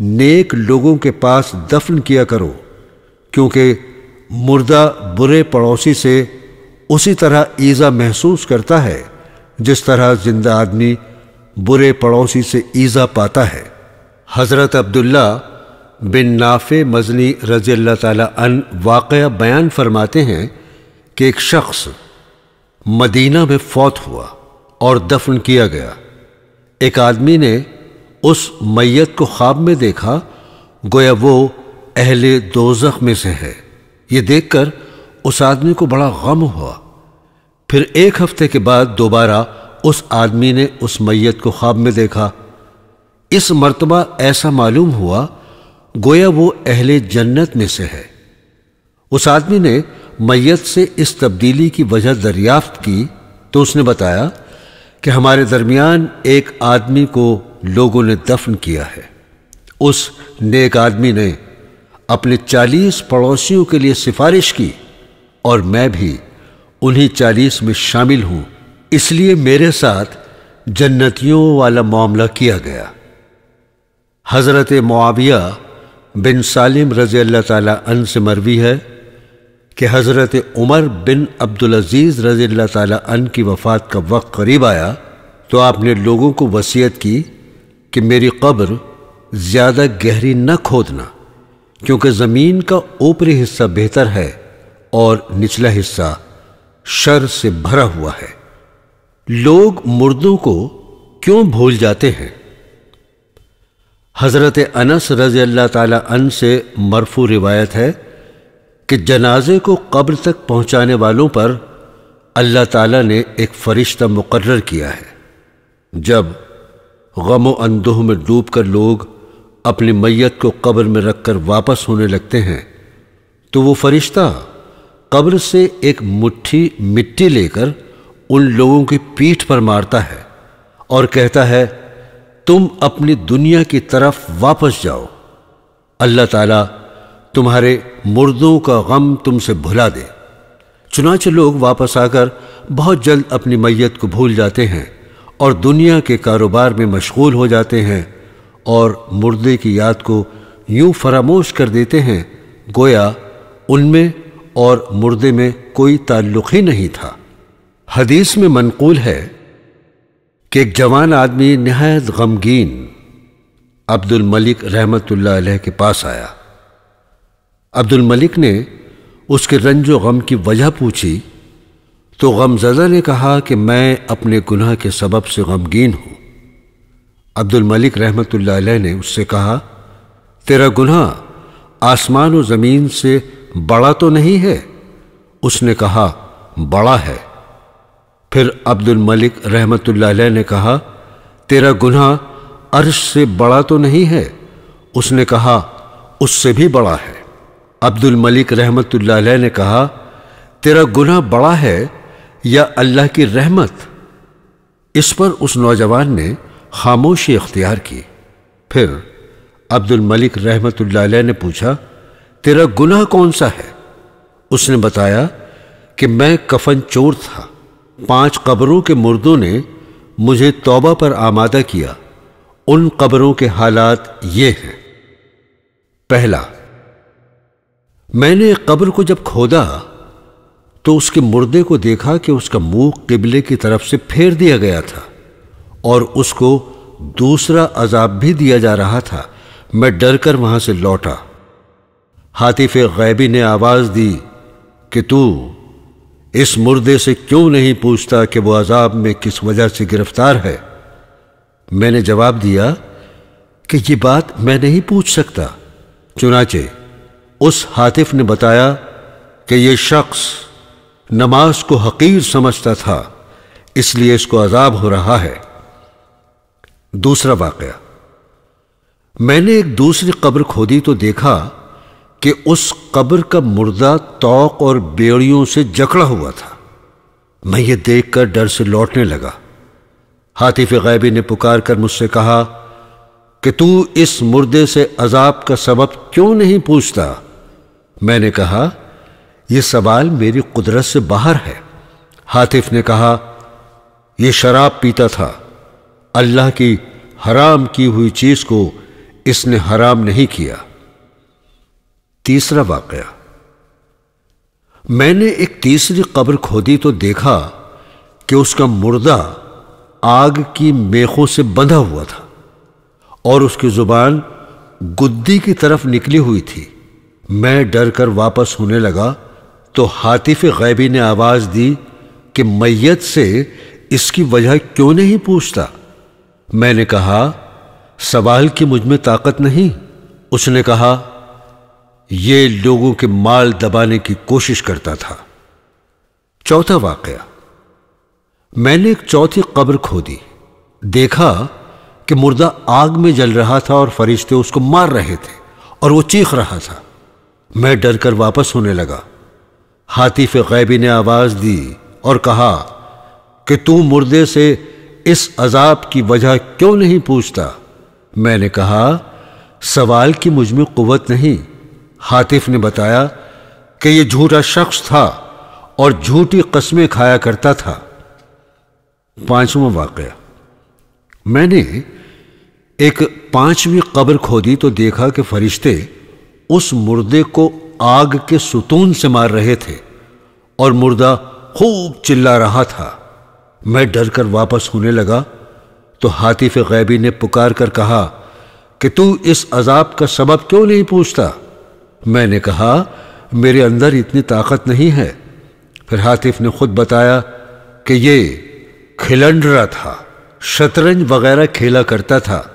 नेक लोगों के पास दफन किया करो क्योंकि मुर्दा बुरे पड़ोसी से उसी तरह ईज़ा महसूस करता है जिस तरह जिंदा आदमी बुरे पड़ोसी से ईज़ा पाता है हज़रत अब्दुल्ला बिन नाफ़े मजनी रज़ी अल्लाह तन वाक़ बयान फरमाते हैं कि एक शख्स मदीना में फौत हुआ और दफन किया गया एक आदमी ने उस मैयत को ख्वाब में देखा गोया वो अहले दोजख में से है ये देखकर उस आदमी को बड़ा गम हुआ फिर एक हफ्ते के बाद दोबारा उस आदमी ने उस मैयत को ख्वाब में देखा इस मर्तबा ऐसा मालूम हुआ गोया वो अहले जन्नत में से है उस आदमी ने मैत से इस तब्दीली की वजह दरियाफ्त की तो उसने बताया कि हमारे दरमियान एक आदमी को लोगों ने दफन किया है उस नेक आदमी ने अपने चालीस पड़ोसियों के लिए सिफारिश की और मैं भी उन्हीं चालीस में शामिल हूँ इसलिए मेरे साथ जन्नतियों वाला मामला किया गया हज़रत मुआविया बिन सालिम रज़ी अल्लाह ताला से मरवी है कि हज़रत उमर बिन अब्दुलज़ीज़ रजील तन की वफ़ात का वक्त करीब आया तो आपने लोगों को वसीयत की कि मेरी कब्र ज़्यादा गहरी न खोदना क्योंकि ज़मीन का ऊपरी हिस्सा बेहतर है और निचला हिस्सा शर से भरा हुआ है लोग मुर्दों को क्यों भूल जाते हैं हज़रत अनस रज़ी अल्लाह ताला अन से मरफू रिवायत है कि जनाजे को कब्र तक पहुंचाने वालों पर अल्लाह ताला ने एक फरिश्ता मुकर्र किया है जब गम अंदोह में डूब कर लोग अपनी मैयत को कब्र में रखकर वापस होने लगते हैं तो वो फरिश्ता कब्र से एक मुट्ठी मिट्टी लेकर उन लोगों की पीठ पर मारता है और कहता है तुम अपनी दुनिया की तरफ वापस जाओ अल्लाह ताला तुम्हारे मुर्दों का गम तुमसे भुला दे चुनाचे लोग वापस आकर बहुत जल्द अपनी मैयत को भूल जाते हैं और दुनिया के कारोबार में मशगूल हो जाते हैं और मुर्दे की याद को यूं फरामोश कर देते हैं गोया उनमें और मुर्दे में कोई ताल्लुक ही नहीं था हदीस में मनकूल है कि एक जवान आदमी नहायत गमगीन अब्दुल मलिक रहमतुल्लाह के पास आया अब्दुल मलिक ने उसके रंजो गम की वजह पूछी तो गमजदा ने कहा कि मैं अपने गुनाह के सबब से गमगीन हूँ अब्दुल मलिक रहमत ने उससे कहा तेरा गुनाह आसमान और ज़मीन से बड़ा तो नहीं है उसने कहा बड़ा है फिर अब्दुल मलिक रहमत ने कहा तेरा गुनाह अर्श से बड़ा तो नहीं है उसने कहा उससे भी बड़ा है अब्दुल मलिक रहमत ने कहा तेरा गुना बड़ा है या अल्लाह की रहमत इस पर उस नौजवान ने खामोशी अख्तियार की फिर अब्दुल मलिक रहमत ने पूछा तेरा गुनाह कौन सा है उसने बताया कि मैं कफन चोर था पांच कब्रों के मुर्दों ने मुझे तौबा पर आमादा किया उन कब्रों के हालात ये हैं पहला मैंने कब्र को जब खोदा तो उसके मुर्दे को देखा कि उसका मुंह किबले की तरफ से फेर दिया गया था और उसको दूसरा अजाब भी दिया जा रहा था मैं डर कर वहां से लौटा हातिफ गैबी ने आवाज दी कि तू इस मुर्दे से क्यों नहीं पूछता कि वो अजाब में किस वजह से गिरफ्तार है मैंने जवाब दिया कि ये बात मैं नहीं पूछ सकता चुनाचे उस हातिफ ने बताया कि यह शख्स नमाज को हकीर समझता था इसलिए इसको अजाब हो रहा है दूसरा वाक्य मैंने एक दूसरी कब्र खोदी तो देखा कि उस कब्र का मुर्दा तोक और बेड़ियों से जकड़ा हुआ था मैं ये देखकर डर से लौटने लगा हातिफ गैबी ने पुकार कर मुझसे कहा कि तू इस मुर्दे से अजाब का सबब क्यों नहीं पूछता मैंने कहा यह सवाल मेरी कुदरत से बाहर है हातिफ ने कहा यह शराब पीता था अल्लाह की हराम की हुई चीज को इसने हराम नहीं किया तीसरा वाकया मैंने एक तीसरी कब्र खोदी तो देखा कि उसका मुर्दा आग की मेखों से बंधा हुआ था और उसकी जुबान गुद्दी की तरफ निकली हुई थी मैं डर कर वापस होने लगा तो हातिफ गैबी ने आवाज़ दी कि मैयत से इसकी वजह क्यों नहीं पूछता मैंने कहा सवाल की मुझ में ताकत नहीं उसने कहा यह लोगों के माल दबाने की कोशिश करता था चौथा वाकया मैंने एक चौथी कब्र खोदी देखा कि मुर्दा आग में जल रहा था और फरिश्ते उसको मार रहे थे और वो चीख रहा था मैं डर कर वापस होने लगा हातिफ गैबी ने आवाज़ दी और कहा कि तू मुर्दे से इस अजाब की वजह क्यों नहीं पूछता मैंने कहा सवाल की मुझमें कुत कुवत नहीं हातिफ ने बताया कि यह झूठा शख्स था और झूठी कस्में खाया करता था पांचवा वाक़ मैंने एक पांचवी कब्र खोदी तो देखा कि फरिश्ते उस मुर्दे को आग के सुतून से मार रहे थे और मुर्दा खूब चिल्ला रहा था मैं डर कर वापस होने लगा तो हातिफ गैबी ने पुकार कर कहा कि तू इस अजाब का सबब क्यों नहीं पूछता मैंने कहा मेरे अंदर इतनी ताकत नहीं है फिर हातिफ ने खुद बताया कि ये खिलंडरा था शतरंज वगैरह खेला करता था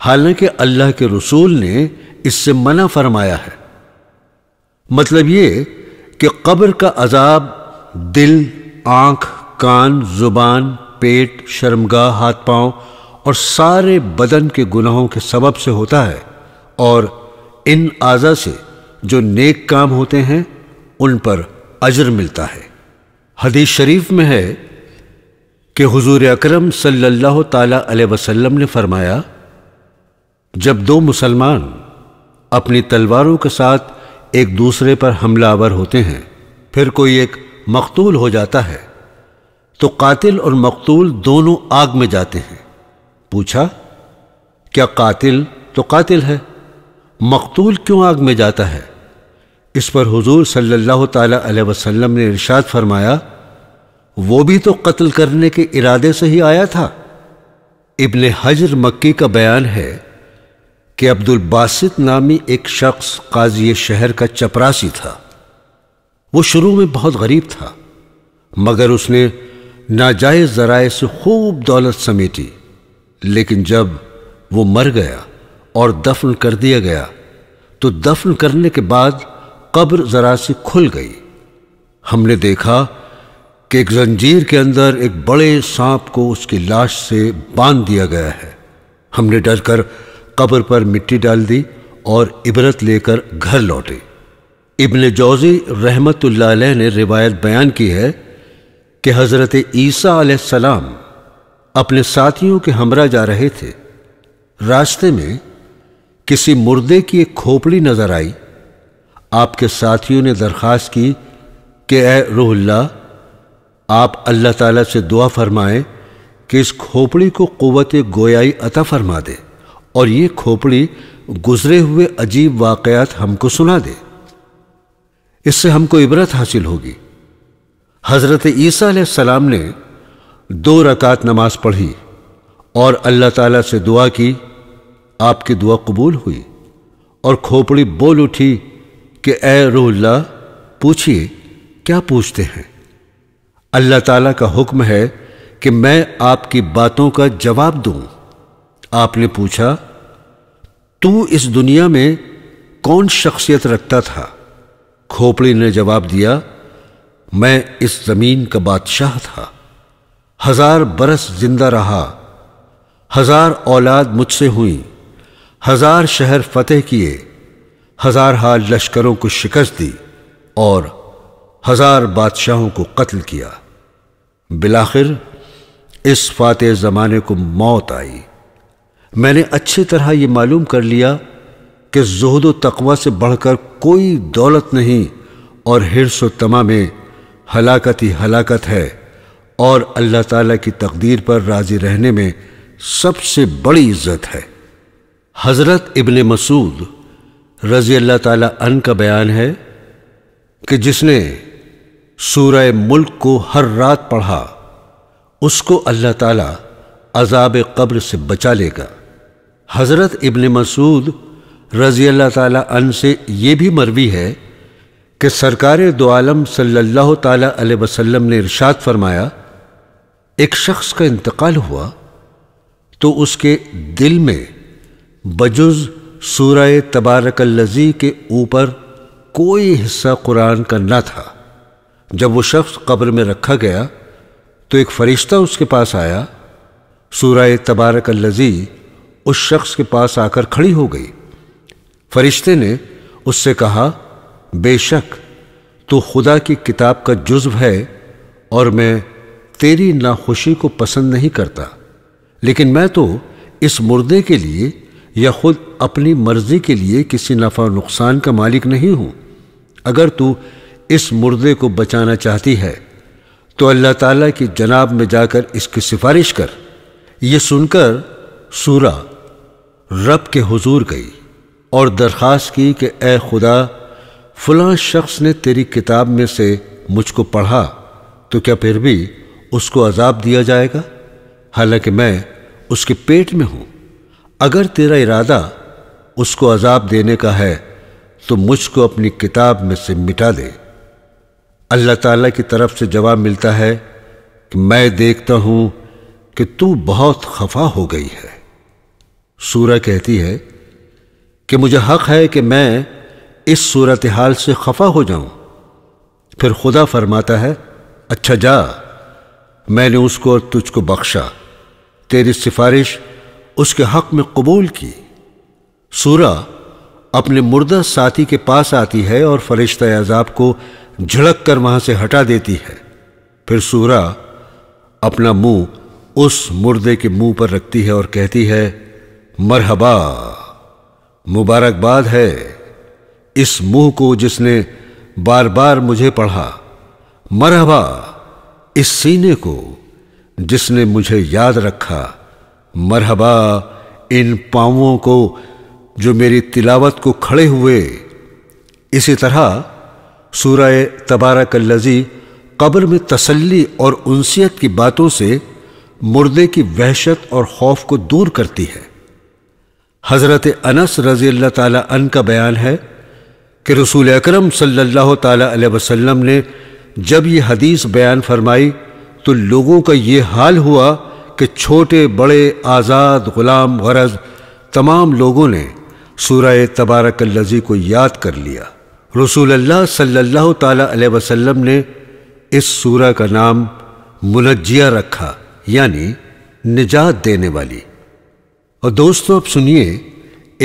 हालांकि अल्लाह के रसूल ने इससे मना फरमाया है मतलब ये कि कब्र का अजाब दिल आंख कान जुबान पेट शर्मगा हाथ पांव और सारे बदन के गुनाहों के सबब से होता है और इन आज़ा से जो नेक काम होते हैं उन पर अजर मिलता है हदीस शरीफ में है कि हुजूर अकरम सल्लल्लाहु ताला अलैहि वसल्लम ने फरमाया जब दो मुसलमान अपनी तलवारों के साथ एक दूसरे पर हमलावर होते हैं फिर कोई एक मकतूल हो जाता है तो कातिल और मकतूल दोनों आग में जाते हैं पूछा क्या कातिल तो कातिल है मकतूल क्यों आग में जाता है इस पर हुजूर सल्लल्लाहु अलैहि वसल्लम ने इरशाद फरमाया वो भी तो कत्ल करने के इरादे से ही आया था इब्ने हजर मक्की का बयान है कि अब्दुल बासित नामी एक शख्स काजी शहर का चपरासी था वो शुरू में बहुत गरीब था मगर उसने नाजायज जराए से खूब दौलत समेटी लेकिन जब वो मर गया और दफन कर दिया गया तो दफन करने के बाद कब्र जरा सी खुल गई हमने देखा कि एक जंजीर के अंदर एक बड़े सांप को उसकी लाश से बांध दिया गया है हमने डरकर कब्र पर मिट्टी डाल दी और इबरत लेकर घर लौटे इब्न जौजी रहमतुल्लाह ने रिवायत बयान की है कि हज़रत ईसा सलाम अपने साथियों के हमरा जा रहे थे रास्ते में किसी मुर्दे की एक खोपड़ी नज़र आई आपके साथियों ने दरख्वास्त की कि ए रोहल्ला आप अल्लाह ताला से दुआ फरमाएं कि इस खोपड़ी को कुवत गोयाई अता फरमा दे और ये खोपड़ी गुजरे हुए अजीब वाकयात हमको सुना दे इससे हमको इबरत हासिल होगी हजरत ईसा सलाम ने दो रकात नमाज पढ़ी और अल्लाह ताला से दुआ की आपकी दुआ कबूल हुई और खोपड़ी बोल उठी कि ए रोल्ला पूछिए क्या पूछते हैं अल्लाह ताला का हुक्म है कि मैं आपकी बातों का जवाब दूं आपने पूछा तू इस दुनिया में कौन शख्सियत रखता था खोपड़ी ने जवाब दिया मैं इस जमीन का बादशाह था हजार बरस जिंदा रहा हजार औलाद मुझसे हुई हजार शहर फतेह किए हजार हाल लश्करों को शिकस्त दी और हजार बादशाहों को कत्ल किया बिलाखिर इस फाते ज़माने को मौत आई मैंने अच्छी तरह ये मालूम कर लिया कि जहद तकवा से बढ़कर कोई दौलत नहीं और हिरस तमा में हलाकत ही हलाकत है और अल्लाह ताला की तकदीर पर राजी रहने में सबसे बड़ी इज्जत है हज़रत इबन मसूद रज़ी अल्लाह ताला अन का बयान है कि जिसने सूर मुल्क को हर रात पढ़ा उसको अल्लाह ताला अजाब कब्र से बचा लेगा हज़रत इबन मसूद रज़ी अल्लाह अन से ये भी मरवी है कि सरकार दो आलम सल्ला वसम ने इरशाद फरमाया एक शख्स का इंतकाल हुआ तो उसके दिल में बजुज सूरा तबारक लजी के ऊपर कोई हिस्सा कुरान का न था जब वो शख्स कब्र में रखा गया तो एक फ़रिश्ता उसके पास आया सूरा तबारक लजी उस शख्स के पास आकर खड़ी हो गई फरिश्ते ने उससे कहा बेशक तो खुदा की किताब का जुज्व है और मैं तेरी नाखुशी को पसंद नहीं करता लेकिन मैं तो इस मुर्दे के लिए या खुद अपनी मर्जी के लिए किसी नफ़ा नुकसान का मालिक नहीं हूँ अगर तू इस मुर्दे को बचाना चाहती है तो अल्लाह ताला की जनाब में जाकर इसकी सिफारिश कर यह सुनकर सूरा रब के हुजूर गई और दरख्वास्त की कि ए खुदा फलां शख्स ने तेरी किताब में से मुझको पढ़ा तो क्या फिर भी उसको अजाब दिया जाएगा हालांकि मैं उसके पेट में हूँ अगर तेरा इरादा उसको अजाब देने का है तो मुझको अपनी किताब में से मिटा दे अल्लाह ताला की तरफ से जवाब मिलता है कि मैं देखता हूँ कि तू बहुत खफा हो गई है सूरह कहती है कि मुझे हक है कि मैं इस सूरत हाल से खफा हो जाऊं फिर खुदा फरमाता है अच्छा जा मैंने उसको और तुझको बख्शा तेरी सिफारिश उसके हक में कबूल की सूरा अपने मुर्दा साथी के पास आती है और फरिश्ता अजाब को झड़क कर वहां से हटा देती है फिर सूरा अपना मुंह उस मुर्दे के मुंह पर रखती है और कहती है मरहबा मुबारकबाद है इस मुंह को जिसने बार बार मुझे पढ़ा मरहबा इस सीने को जिसने मुझे याद रखा मरहबा इन पाँवों को जो मेरी तिलावत को खड़े हुए इसी तरह सूरह तबारक लजी कब्र में तसल्ली और उनसीयत की बातों से मुर्दे की वहशत और खौफ को दूर करती है हज़रत अनस रज़ी अल्लाह तन का बयान है कि रसूल अक्रम सल्ला ने जब यह हदीस बयान फरमाई तो लोगों का ये हाल हुआ कि छोटे बड़े आज़ाद ग़ुलाम गरज तमाम लोगों ने सूरा तबारक लजी को याद कर लिया रसूल अल्लाह सल्लल्लाहु अलैहि वसल्लम ने इस सूरह का नाम मुनजिया रखा यानी निजात देने वाली और दोस्तों अब सुनिए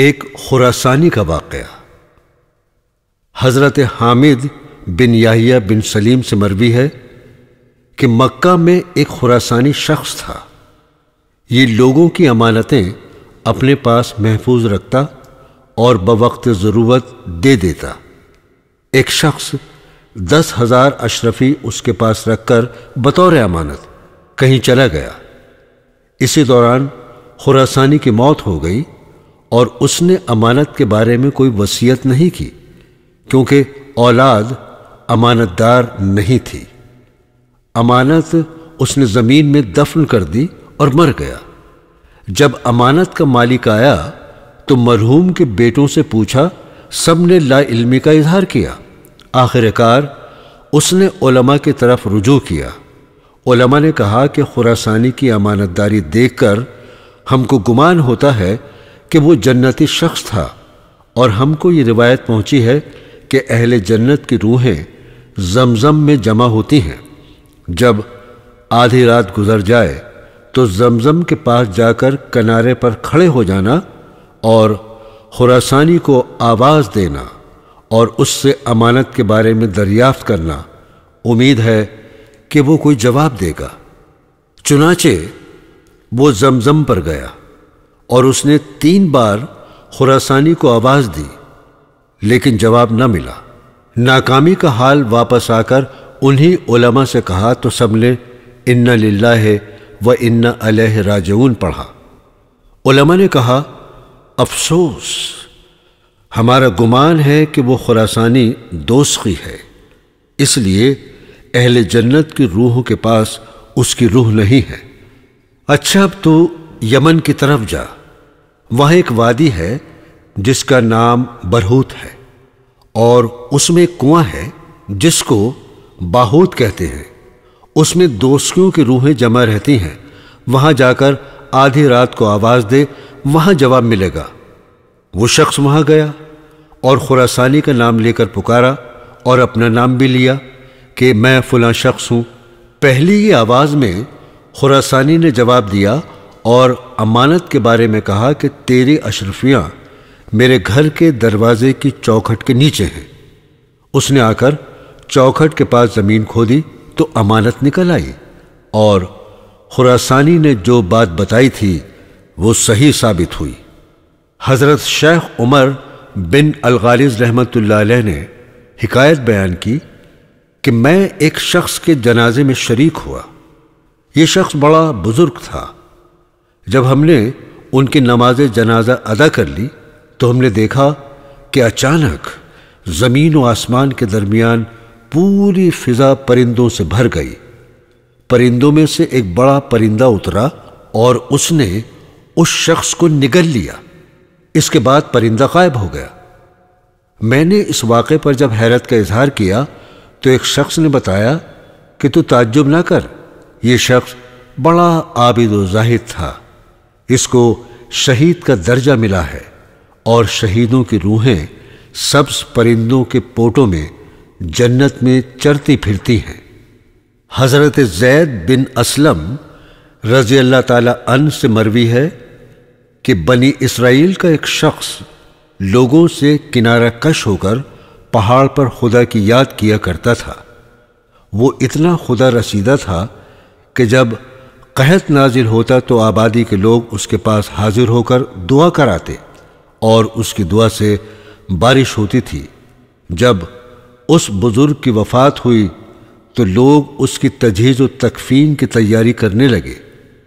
एक खुरासानी का वाक़ हज़रत हामिद बिन याहिया बिन सलीम से मरवी है कि मक्का में एक खुरासानी शख्स था ये लोगों की अमानतें अपने पास महफूज रखता और बवक्त ज़रूरत दे देता एक शख्स दस हज़ार अशरफी उसके पास रखकर बतौर अमानत कहीं चला गया इसी दौरान खुरासानी की मौत हो गई और उसने अमानत के बारे में कोई वसीयत नहीं की क्योंकि औलाद अमानतदार नहीं थी अमानत उसने ज़मीन में दफन कर दी और मर गया जब अमानत का मालिक आया तो मरहूम के बेटों से पूछा सब ने लाइल्मी का इजहार किया आखिरकार उसने ओलमा की तरफ रुजू किया ओलमा ने कहा कि खुरासानी की अमानतदारी देखकर हमको गुमान होता है कि वो जन्नती शख्स था और हमको ये रिवायत पहुंची है कि अहले जन्नत की रूहें जमजम में जमा होती हैं जब आधी रात गुजर जाए तो जमजम के पास जाकर किनारे पर खड़े हो जाना और खुरासानी को आवाज़ देना और उससे अमानत के बारे में दरियाफ्त करना उम्मीद है कि वो कोई जवाब देगा चुनाचे वो जमजम पर गया और उसने तीन बार खुरासानी को आवाज़ दी लेकिन जवाब न मिला नाकामी का हाल वापस आकर उन्हीं उलमा से कहा तो सबने इन्ना लिल्ला है व इन्ना अलह राजऊन पढ़ा उलमा ने कहा अफसोस हमारा गुमान है कि वो खुरासानी दोस्ती है इसलिए अहल जन्नत की रूहों के पास उसकी रूह नहीं है अच्छा अब तू यमन की तरफ जा वहां एक वादी है जिसका नाम बरहूत है और उसमें कुआं है जिसको बाहूत कहते हैं उसमें दोस्तियों की रूहें जमा रहती हैं वहां जाकर आधी रात को आवाज दे वहां जवाब मिलेगा वो शख्स वहां गया और खुरासानी का नाम लेकर पुकारा और अपना नाम भी लिया कि मैं फुला शख्स हूं पहली ही आवाज में खुरासानी ने जवाब दिया और अमानत के बारे में कहा कि तेरी अशरफियाँ मेरे घर के दरवाजे की चौखट के नीचे हैं उसने आकर चौखट के पास ज़मीन खोदी तो अमानत निकल आई और खुरासानी ने जो बात बताई थी वो सही साबित हुई हज़रत शेख उमर बिन अलगारिज रहमत ने हिकायत बयान की कि मैं एक शख्स के जनाजे में शरीक हुआ ये शख्स बड़ा बुजुर्ग था जब हमने उनकी नमाज जनाजा अदा कर ली तो हमने देखा कि अचानक ज़मीन व आसमान के दरमियान पूरी फिजा परिंदों से भर गई परिंदों में से एक बड़ा परिंदा उतरा और उसने उस शख्स को निगल लिया इसके बाद परिंदा गायब हो गया मैंने इस वाक़े पर जब हैरत का इजहार किया तो एक शख्स ने बताया कि तू ताज्जुब ना कर ये शख्स बड़ा आबिद जाहिद था इसको शहीद का दर्जा मिला है और शहीदों की रूहें सब्स परिंदों के पोटों में जन्नत में चरती फिरती हैं हज़रत जैद बिन असलम रजी अल्लाह ताला से मरवी है कि बनी इसराइल का एक शख्स लोगों से किनारा कश होकर पहाड़ पर खुदा की याद किया करता था वो इतना खुदा रसीदा था कि जब कहत नाजिल होता तो आबादी के लोग उसके पास हाजिर होकर दुआ कराते और उसकी दुआ से बारिश होती थी जब उस बुज़ुर्ग की वफात हुई तो लोग उसकी तजीज़ व तकफीन की तैयारी करने लगे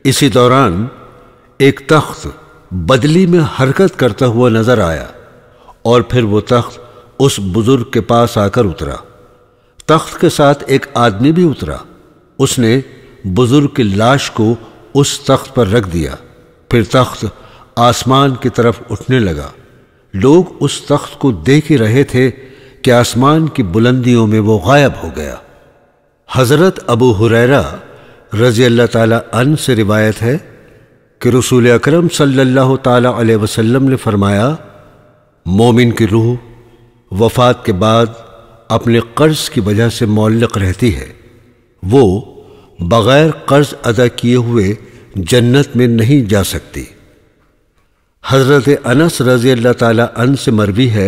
इसी दौरान एक तख्त बदली में हरकत करता हुआ नज़र आया और फिर वो तख्त उस बुज़ुर्ग के पास आकर उतरा तख्त के साथ एक आदमी भी उतरा उसने बुजुर्ग की लाश को उस तख्त पर रख दिया फिर तख्त आसमान की तरफ उठने लगा लोग उस तख्त को देख ही रहे थे कि आसमान की बुलंदियों में वो गायब हो गया हज़रत अबू हुरैरा रज़ी अल्लाह अन से रिवायत है कि रसूल अकरम सल्लल्लाहु अलैहि वसल्लम ने फरमाया मोमिन की रूह वफ़ात के बाद अपने कर्ज की वजह से मौलक रहती है वो बगैर कर्ज अदा किए हुए जन्नत में नहीं जा सकती हज़रत अनस रज़ी अल्लाह ताला अन से मरवी है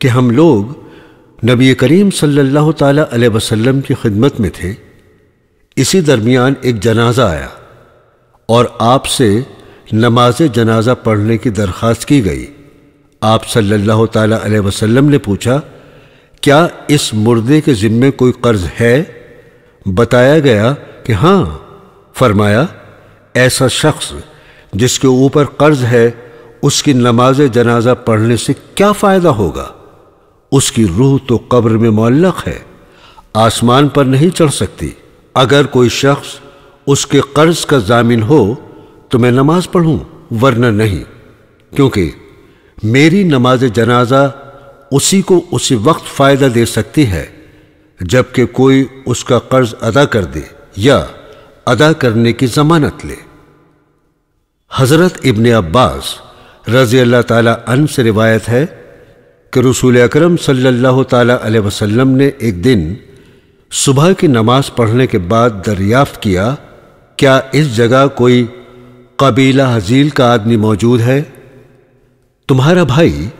कि हम लोग नबी करीम सल्लल्लाहु ताला अलैहि वसल्लम की खिदमत में थे इसी दरमियान एक जनाजा आया और आपसे नमाज जनाजा पढ़ने की दरख्वास्त की गई आप सल्लल्लाहु ताला अलैहि वसल्लम ने पूछा क्या इस मुर्दे के ज़िम्मे कोई कर्ज़ है बताया गया कि हाँ फरमाया ऐसा शख्स जिसके ऊपर कर्ज है उसकी नमाज जनाजा पढ़ने से क्या फ़ायदा होगा उसकी रूह तो कब्र में मौलक है आसमान पर नहीं चढ़ सकती अगर कोई शख्स उसके कर्ज का जामिन हो तो मैं नमाज पढ़ूं वरना नहीं क्योंकि मेरी नमाज जनाजा उसी को उसी वक्त फ़ायदा दे सकती है जबकि कोई उसका कर्ज अदा कर दे या अदा करने की जमानत ले हज़रत इबन अब्बास रज़ी अल्लाह तन से रिवायत है कि रसूल अकरम सल्लल्लाहु अलैहि वसल्लम ने एक दिन सुबह की नमाज पढ़ने के बाद दरियाफ्त किया क्या इस जगह कोई कबीला हजील का आदमी मौजूद है तुम्हारा भाई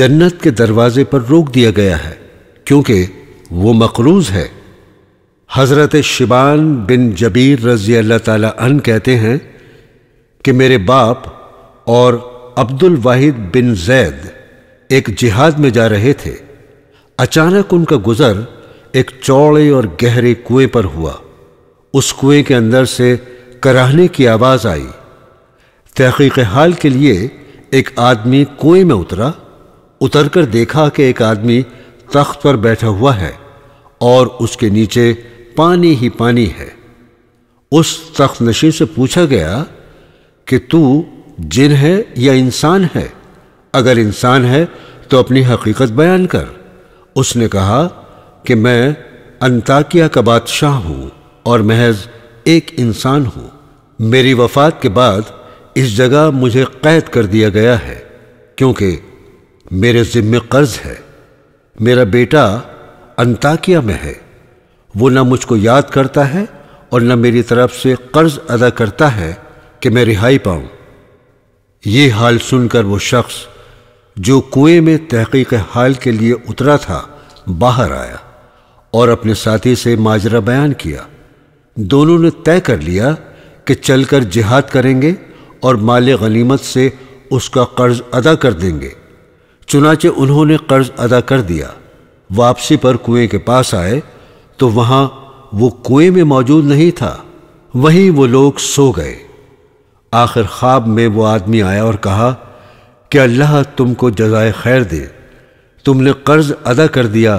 जन्नत के दरवाजे पर रोक दिया गया है क्योंकि वो मकरूज है हज़रत शिबान बिन जबीर रज़ी अल्लाह तन कहते हैं कि मेरे बाप और अब्दुल वाहिद बिन जैद एक जिहाद में जा रहे थे अचानक उनका गुज़र एक चौड़े और गहरे कुएं पर हुआ उस कुएं के अंदर से कराहने की आवाज़ आई तहकीक हाल के लिए एक आदमी कुएं में उतरा उतरकर देखा कि एक आदमी तख्त पर बैठा हुआ है और उसके नीचे पानी ही पानी है उस तख्त नशी से पूछा गया कि तू जिन है या इंसान है अगर इंसान है तो अपनी हकीकत बयान कर उसने कहा कि मैं अंताकिया का बादशाह हूँ और महज एक इंसान हूँ मेरी वफात के बाद इस जगह मुझे कैद कर दिया गया है क्योंकि मेरे ज़िम्मे कर्ज है मेरा बेटा अंताकिया में है वो न मुझको याद करता है और न मेरी तरफ से कर्ज अदा करता है कि मैं रिहाई पाऊं ये हाल सुनकर वो शख्स जो कुएं में तहकीक हाल के लिए उतरा था बाहर आया और अपने साथी से माजरा बयान किया दोनों ने तय कर लिया कि चलकर जिहाद करेंगे और माल गनीमत से उसका कर्ज अदा कर देंगे चुनाचे उन्होंने कर्ज अदा कर दिया वापसी पर कुएं के पास आए तो वहां वो कुएं में मौजूद नहीं था वहीं वो लोग सो गए आखिर ख्वाब में वो आदमी आया और कहा कि अल्लाह तुमको जजाय खैर दे तुमने कर्ज अदा कर दिया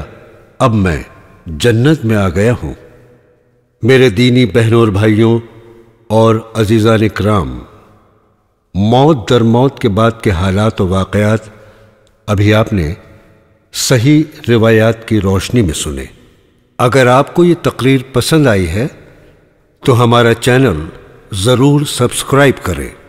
अब मैं जन्नत में आ गया हूं मेरे दीनी बहनों और भाइयों और अजीज़ा ने कराम मौत दर मौत के बाद के हालात और वाक़ात अभी आपने सही रिवायात की रोशनी में सुने अगर आपको ये तकरीर पसंद आई है तो हमारा चैनल ज़रूर सब्सक्राइब करें